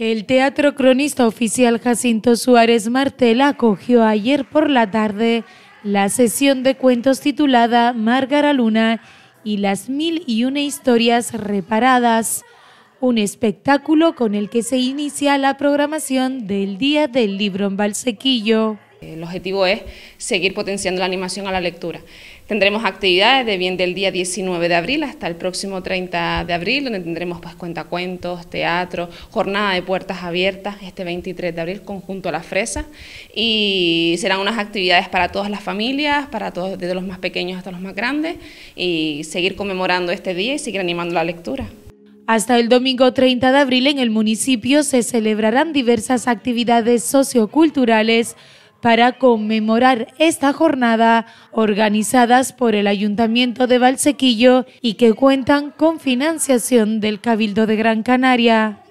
El Teatro Cronista Oficial Jacinto Suárez Martel acogió ayer por la tarde la sesión de cuentos titulada Márgara Luna y las mil y una historias reparadas, un espectáculo con el que se inicia la programación del Día del Libro en Valsequillo. El objetivo es seguir potenciando la animación a la lectura. Tendremos actividades de bien del día 19 de abril hasta el próximo 30 de abril, donde tendremos pues cuentacuentos, teatro, jornada de puertas abiertas este 23 de abril conjunto a la fresa y serán unas actividades para todas las familias, para todos, desde los más pequeños hasta los más grandes y seguir conmemorando este día y seguir animando la lectura. Hasta el domingo 30 de abril en el municipio se celebrarán diversas actividades socioculturales para conmemorar esta jornada organizadas por el Ayuntamiento de Valsequillo y que cuentan con financiación del Cabildo de Gran Canaria.